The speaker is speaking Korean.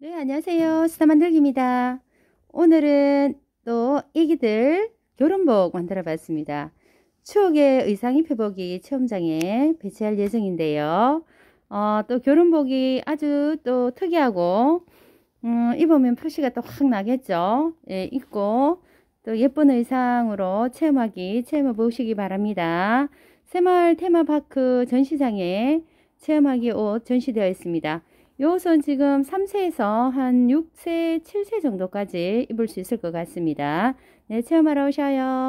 네, 안녕하세요. 수다 만들기입니다. 오늘은 또 애기들 결혼복 만들어 봤습니다. 추억의 의상 입혀보기 체험장에 배치할 예정인데요. 어, 또 결혼복이 아주 또 특이하고 음, 입으면 표시가 또 확 나겠죠. 예, 입고 또 예쁜 의상으로 체험하기 체험해 보시기 바랍니다. 새마을 테마파크 전시장에 체험하기 옷 전시되어 있습니다. 요 옷은 지금 3세에서 한 6세, 7세 정도까지 입을 수 있을 것 같습니다. 네, 체험하러 오셔요.